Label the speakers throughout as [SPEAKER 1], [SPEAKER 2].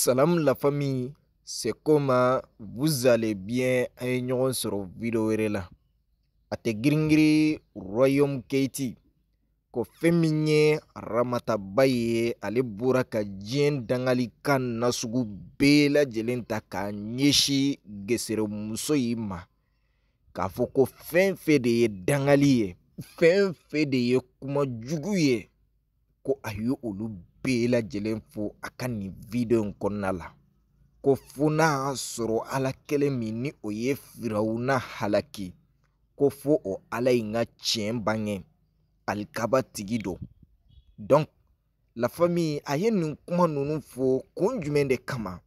[SPEAKER 1] Salam la famille, c'est comment vous allez bien an ye ɲɔgɔn sɔrɔ video wɛrɛ la a tɛ giringiri royaume keiti ko fɛn min ye aramataba ye ale bɔra ka diɲɛ dangalikan nasugu bɛɛ lajɛlen ta k'a ɲɛsin geseremuso yi ma k'a fɔ ko fɛn fɛn de ye dangali ye fɛn fɛn de ye kuma jugu ye ko a ye olu bɛɛ e lajɛlen fo a ka nin video in kɔnɔna la ko fo n'a y'a sɔrɔ ala kelen min ni o ye firawuna halaki ko fo o ala in ka tiɲɛ bange alikaba tigi don donc la famille a ye nin kuma ninnu fɔ kun jumɛn de kama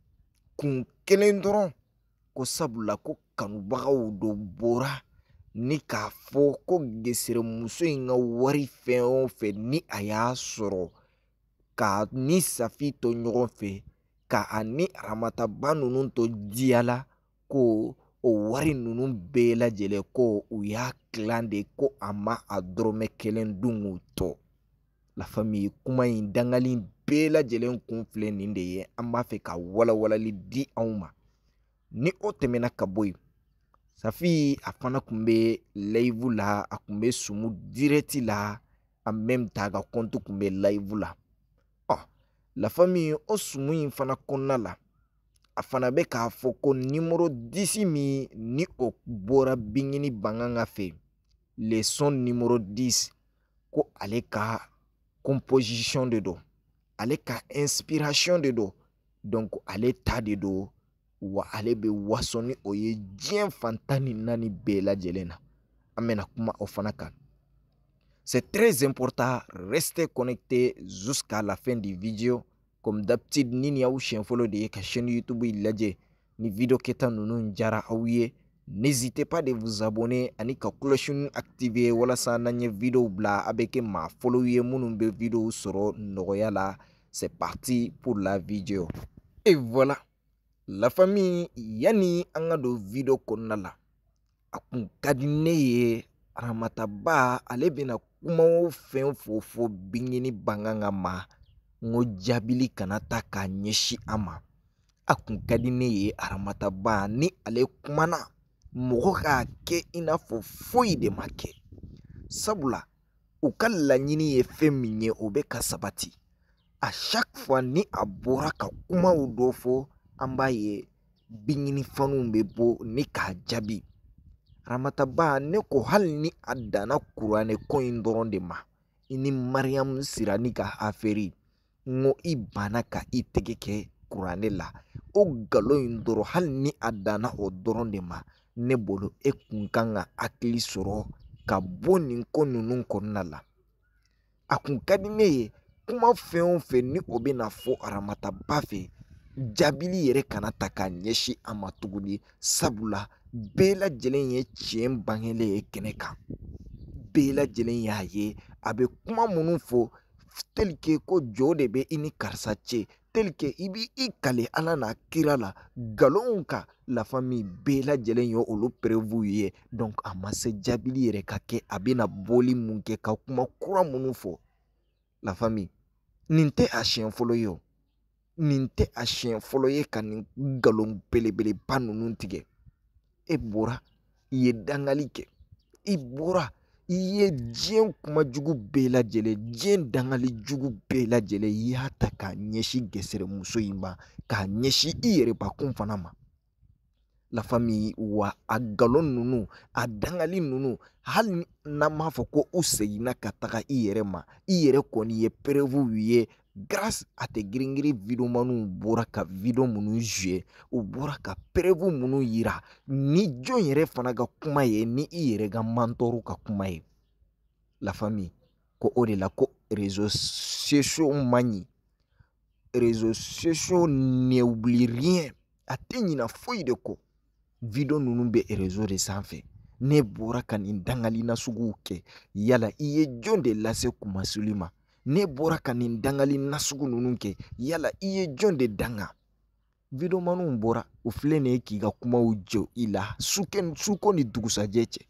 [SPEAKER 1] kun kelen dɔrɔn ko sabula ko kanubagaw do bɔra ni k'a fɔ ko geseremuso in ka wari fɛn o fɛn ni a y'a sɔrɔ ka ni safi to ɲɔgɔn fɛ ka ani aramataba ninnu to diya la ko o wari ninnu bɛɛ lajɛlen ko u y'a tilan de ko a ma a dɔrɔmɛ kelen dun k'u tɔ lafami kuma in dangali bɛɛ lajɛlen kun filɛ nin de ye an b'a fɛ ka walawalali di anw ma ni o tɛmɛna ka bɔ yen safi a fana tun bɛ layivu la a tun bɛ sumu direti la a mɛmi ta a ka kɔntu tun bɛ layivu la Lafa min o sumun in fana kɔnɔna la a fana bɛ k'a fɔ ko nimoro disi min ni o bɔra binkini banganga fɛ lesɔn nimoro disi ko ale ka kɔnpozisiyɔn de don ale ka ɛnsipirasiyɔn de don dɔnku ale ta de don wa ale bɛ waso ni o ye diɲɛ fantan ni naani bɛɛ lajɛlen na an bɛna kuma o fana kan C'est très important, rester connecté jusqu'à la fin du vidéo. Comme d'habitude, ni ni aou chien follow de ka chaîne YouTube il laje. Ni vidéo keta nounou njara aouye. N'hésitez pas de vous abonner ani ka cloche activer wala sa nanye vidéo bla abeke ma follow ye mounumbe vidéo soro nogoya la. C'est parti pour la vidéo. Et voilà. La famille yani anga do vidéo konna la. Akun kadine ye ramataba ale kuma o fɛn o fɛn fɔ binkɛni bankan ka ma n ko jaabili kana ta k'a ɲɛsin a ma a kun ka di ne ye aramataba ni ale kumana mɔgɔ k'a kɛ i n'a fɔ foyi de ma kɛ sabula u ka laɲini ye fɛn min ye o bɛ ka sabati a chaque fois ni a bɔra ka kumaw dɔ fɔ an b'a ye binkini faniw bɛ bɔ ni k'a jaabi arataba ne ko hali ni a danna kuranɛ ko in dɔrɔn de ma i ni mariyamu sira ni ka afɛri n ko i banna ka i tɛgɛ kɛ kuranɛ la o nkalon in dɔrɔn hali ni a danna o dɔrɔn de ma ne bolo e kun kan ka hakili sɔrɔ ka bɔ nin ko ninnu kɔnɔna la a kun ka di ne ye kuma fɛn o fɛn ni o bɛna fɔ aramataba fɛ jaabili yɛrɛ kana ta k'a ɲɛsin a ma tuguni sabula bɛɛ lajɛlen ye tiɲɛ bangelen ye kɛnɛ kan bɛɛ lajɛlen y'a ye a bɛ kuma minnu fɔ telike ko jo de bɛ i ni karisa cɛ telike i b'i i kale ala n'a kira la nkalonw kan lafa min bɛɛ lajɛlen ye olu perebuw ye a ma se jaabili yɛrɛ ka kɛ a bɛna bɔli mun kɛ ka kuma kura minnu fɔ lafa min nin tɛ a siɲɛ fɔlɔ ye o nin tɛ a siɲɛ fɔlɔ ye ka nin nkalon belebeleba ninnu tigɛ e bɔra i ye dangali kɛ i bɔra i ye diɲɛ kuma jugu bɛɛ lajɛlen diɲɛ dangali jugu bɛɛ lajɛlen i y'a ta k'a ɲɛsin gɛsɛrɛ muso in ma k'a ɲɛsin i yɛrɛbakun fana ma lafami wa a galon ninnu a dangali ninnu hali n'an m'a fɔ ko u seginna ka taga i yɛrɛ ma i yɛrɛ kɔni ye perewu ye grâce a tɛ giringirin videomaniw bɔra ka video minnu zuye u bɔra ka preuve minnu yira ni jɔn yɛrɛ fana ka kuma ye ni i yɛrɛ ka mantɔru ka kuma ye la famille ko o de la ko réseau sociaux ma ɲi réseau sociaux n'oublie rien a tɛ ɲina foyi de kɔ video ninnu bɛ réseau de sanfɛ ne bɔra ka nin dangali nasuguw kɛ yala i ye jɔn de lase kumasuli ma ne bɔra ka nin dangali nasugu ninnu kɛ yala i ye jɔn de danga videomaninw bɔra o filɛ nin ye k'i ka kumaw jɔ i la suko ni dugusajɛ cɛ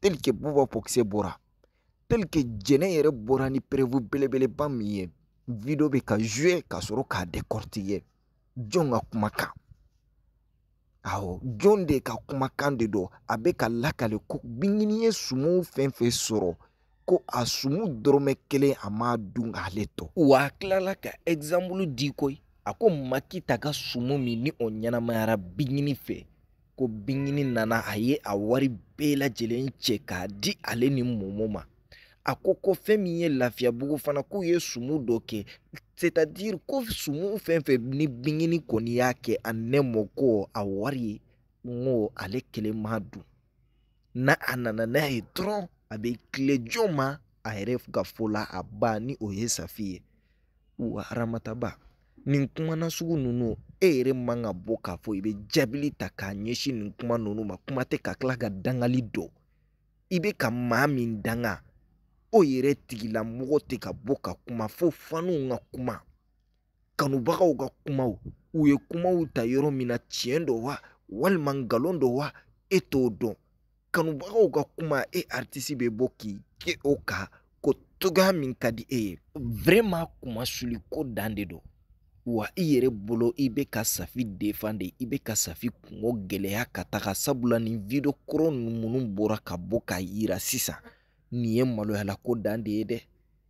[SPEAKER 1] tel que buba pɔkisɛ bɔra tel que jɛnɛ yɛrɛ bɔra ni perewu belebeleba min ye video bɛ ka zue ka sɔrɔ k'a décortiquer jɔn ka kumakan awɔ jɔn de ka kumakan de don a bɛ ka lakale ko binkini ye sumaw fɛn fɛn sɔrɔ ko a sumu dɔrɔmɛ kelen a m'a dun k'ale to wa a tilala ka ɛgizanbulu di koyi a ko makita ka sumu min ni o ɲɛnamayara biɲini fɛ ko biɲini nana a ye a wari bɛɛ lajɛlen cɛ k'a di ale ni mɔmɔ ma a ko ko fɛn min ye lafiyabugu fana k'u ye sumu dɔ kɛ c'est-à-dire ko sumu fɛn fɛn ni biɲini kɔni y'a kɛ a nɛmɔ ko a wari ye n ko ale kelen m'a dun na a nana n'a ye dɔrɔn a bɛ kile jɔn ma a yɛrɛ ka fɔ la a ba ni o ye safi ye wa aramataba nin kuma nasugu ninnu e yɛrɛ man ka bɔ k'a fɔ i bɛ jaabili ta k'a ɲɛsin nin kuma ninnu ma kuma tɛ ka tila ka dangali dɔ i bɛ ka maa min danga o yɛrɛ tigilamɔgɔ tɛ ka bɔ ka kuma fo fanuw ka kuma kanubagaw ka kumaw u ye kumaw ta yɔrɔ min na tiɲɛ dɔ wa walima nkalon dɔ wa e t'o dɔn kanubagaw ka kuma e artisi bɛ bɔ k'i kɛ o kan ko togoya min ka di e ye vraiment kumasuli ko dan de don wa i yɛrɛ bolo i bɛ ka safi defan de i bɛ ka safi kungo gɛlɛya ka taga sabula nin video koro minnu bɔra ka bɔ k'a yira sisan nin ye maloyala ko dan de ye dɛ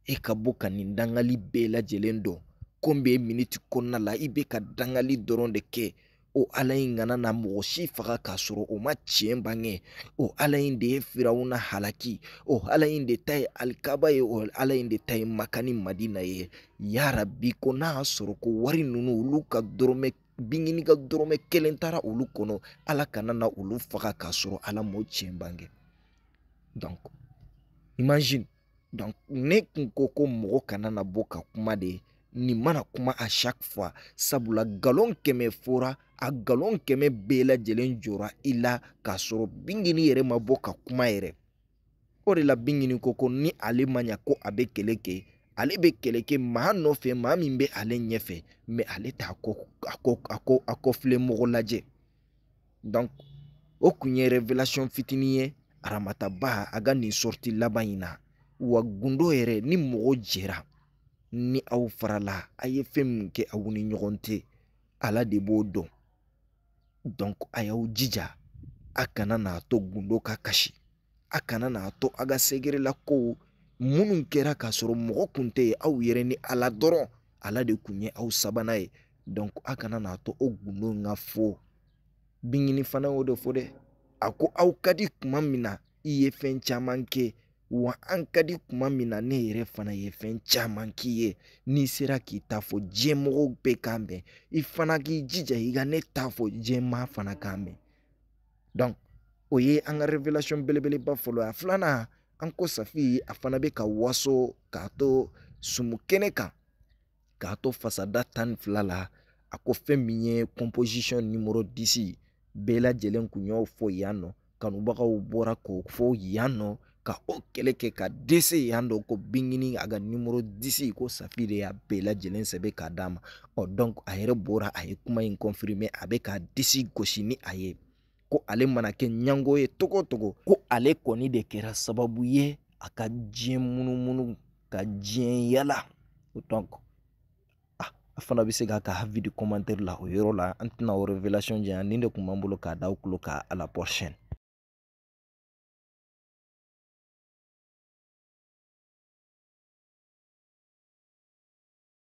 [SPEAKER 1] e ka bɔ ka nin dangali bɛɛ lajɛlen dɔn ko n bɛ miniti kɔnɔna la i bɛ ka dangali dɔrɔn de kɛ o ala in kana na mɔgɔ si faga k'a sɔrɔ o ma tiɲɛ bange o ala in de ye firawuna halaki o ala in de ta ye alikaba ye o ala in de ta ye maka ni madina ye yarabi ko n'a y'a sɔrɔ ko wari ninnu olu ka dɔrɔmɛ bingini ka dɔrɔmɛ kelen taara olu kɔnɔ ala kana na olu faga k'a sɔrɔ ala m'o tiɲɛ bange donc imagine donc ne kun ko ko mɔgɔ kana na bɔ ka kuma de nin mana kuma a chaque fois sabula galon kɛmɛ fora a galon kɛmɛ bɛɛ lajɛlen jɔra i la k'a sɔrɔ bingini yɛrɛ ma bɔ ka kuma yɛrɛ o de la bingini ko ko ni ale ma ɲa ko a bɛ kɛlɛ kɛ ale bɛ kɛlɛ kɛ maa nɔfɛ maa min bɛ ale ɲɛfɛ mɛ ale t'a kɔ a kɔ a kɔ a kɔfilen mɔgɔ lajɛ donc o kun ye révélation fitinin ye aramataba a ka nin sortie laban in na wa gundo yɛrɛ ni mɔgɔ jɛra ni aw farala a ye fɛn min kɛ aw ni ɲɔgɔn tɛ ala de b'o dɔn dɔnku a y'aw jija a kana n'a to gundo ka kasi a kana n'a to a ka segere kow minnu kɛra k'a sɔrɔ mɔgɔ kun tɛ aw yɛrɛ ni ala dɔrɔn ala de kun ye aw sabanan ye dɔnku a kana n'a to o gundo ka fo binkini fana y'o de fɔ dɛ a ko aw ka di tuma min na i ye fɛn caman kɛ wa an ka di kuma min na ne yɛrɛ fana ye fɛn caman k'i ye n'i sera k'i ta fɔ diɲɛmɔgɔw bɛɛ kan mɛn i fana k'i jija i ka ne ta fɔ diɲɛmaa fana kan mɛn donc o ye an ka revelation belebeleba fɔlɔ ye a filanan an ko safi a fana bɛ ka waso k'a to sumu kɛnɛ kan k'a to fasada tan ni fila la a ko fɛn min ye composition numero 10 bɛɛ lajɛlen kun y'o fɔ yan nɔ kanubagaw bɔra k'o fɔ yan nɔ ka o kɛlɛ kɛ ka dɛsɛ yan dɔ ko binkini a ka nimoro disi ko safi de y'a bɛɛ lajɛlen sɛbɛn k'a d'a ma ɔ donc a yɛrɛ bɔra a ye kuma in confirmer a bɛ ka disi gosi ni a ye ko ale mana kɛ ɲango ye togo togo ko ale kɔni de kɛra sababu ye a ka diɲɛ munumunu ka diɲɛ yala donc a fana bɛ se k'a ka avis de commentaire la o yɔrɔ la an tɛna o révélation janya nin de tun b'an bolo k'a d'aw tulo kan à la prochaine